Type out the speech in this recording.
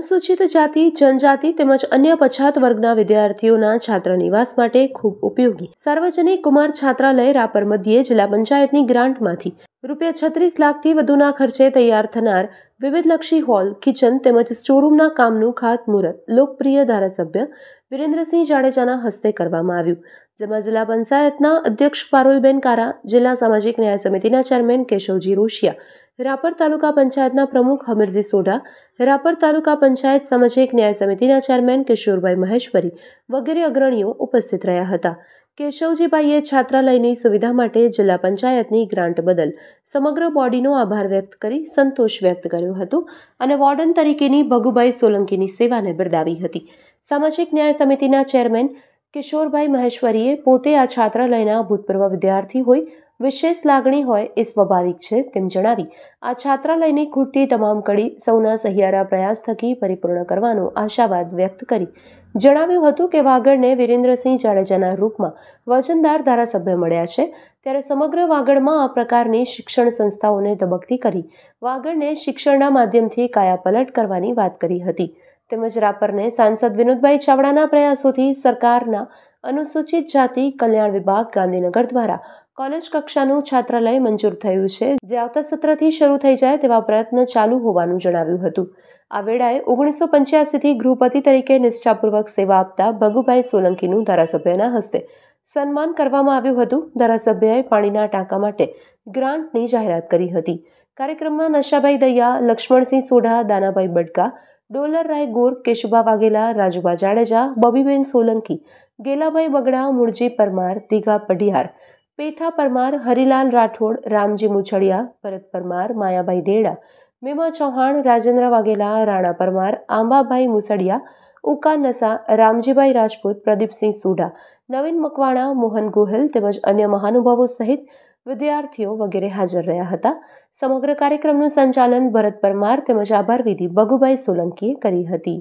અનુસૂચિત જાતિ જનજાતિ તેમજ અન્ય પછાત વર્ગના વિદ્યાર્થીઓના છાત્ર નિવાસ માટે ખૂબ ઉપયોગી સાર્વજનિક કુમાર છાત્રાલય રાપર મધ્યે જિલ્લા પંચાયતની ગ્રાન્ટમાંથી રૂપિયા છત્રીસ લાખથી વધુના ખર્ચે તૈયાર થનાર વિવિધલક્ષી હોલ કિચન તેમજ સ્ટોરૂમના કામનું ખાતમુહૂર્ત લોકપ્રિય ધારાસભ્ય વિરેન્દ્રસિંહ જાડેજાના હસ્તે કરવામાં આવ્યું જેમાં જિલ્લા પંચાયતના અધ્યક્ષ પારુલબેન કારા જિલ્લા સામાજિક ન્યાય સમિતિના ચેરમેન કેશવજી રોશિયા રાપર તાલુકા પંચાયતના પ્રમુખ હમીરજી સોઢા રાપર તાલુકા પંચાયત સામાજિક ન્યાય સમિતિના ચેરમેન કિશોરભાઈ મહેશ્વરી વગેરે અગ્રણીઓ ઉપસ્થિત રહ્યા હતા કેશવજીભાઈએ છાત્રાલયની સુવિધા માટે જિલ્લા પંચાયતની ગ્રાન્ટ બદલ સમગ્ર બોડીનો આભાર વ્યક્ત કરી સંતોષ વ્યક્ત કર્યો હતો અને વોર્ડન તરીકેની ભગુભાઈ સોલંકીની સેવાને બિરદાવી હતી સામાજિક ન્યાય સમિતિના ચેરમેન કિશોરભાઈ મહેશ્વરીએ પોતે આ છાત્રાલયના ભૂતપૂર્વ વિદ્યાર્થી હોય વિશેષ લાગણી હોય એ સ્વાભાવિક છે તેમ જણાવી આ છાત્રાલયની ખૂટતી તમામ કડી સૌના સહિયારા પ્રયાસ થકી પરિપૂર્ણ કરવાનો આશાવાદ વ્યક્ત કરી જણાવ્યું હતું કે વાગડને વિરેન્દ્રસિંહ જાડેજાના રૂપમાં વચનદાર ધારાસભ્ય મળ્યા છે ત્યારે સમગ્ર વાગડમાં આ પ્રકારની શિક્ષણ સંસ્થાઓને ધબકતી કરી વાગડને શિક્ષણના માધ્યમથી કાયાપલટ કરવાની વાત કરી હતી તેમજ રાપરને સાંસદ વિનોદભાઈ ચાવડાના પ્રયાસોથી સરકારના અનુસૂચિત જાતિ કલ્યાણ વિભાગ ગાંધીનગર દ્વારા કોલેજ કક્ષાનું છાત્રાલય મંજૂર થયું છે જે આવતા સત્રથી શરૂ થઈ જાય તેવા પ્રયત્ન ચાલુ હોવાનું જણાવ્યું હતું આ વેળાએ ઓગણીસો પંચ્યાસીથી ગૃહપતિ તરીકે નિષ્ઠાપૂર્વક સેવા આપતા ભગુભાઈ સોલંકીનું ધારાસભ્યના હસ્તે સન્માન કરવામાં આવ્યું હતું ધારાસભ્યએ પાણીના ટાંકા માટે ગ્રાન્ટની જાહેરાત કરી હતી કાર્યક્રમમાં નશાભાઈ દૈયા લક્ષ્મણસિંહ સોઢા દાનાભાઈ બડકા ડોલરરાય ગોર કેશુભા વાઘેલા રાજુભા જાડેજા બોબીબેન સોલંકી ગેલાભાઈ બગડા મૂળજી પરમાર દિગા પઢિયાર પેથા પરમાર હરિલાલ રાઠોડ રામજી મુછડિયા ભરત પરમાર માયાભાઈ દેડા મેમા ચૌહાણ રાજેન્દ્ર વાઘેલા રાણા પરમાર આંબાભાઈ મુસડિયા ઉકા નસા રામજીભાઈ રાજપૂત પ્રદીપસિંહ સુડા નવીન મકવાણા મોહન ગોહિલ તેમજ અન્ય મહાનુભાવો સહિત વિદ્યાર્થીઓ વગેરે હાજર રહ્યા હતા સમગ્ર કાર્યક્રમનું સંચાલન ભરત પરમાર તેમજ આભાર વિધિ બગુભાઈ સોલંકીએ કરી હતી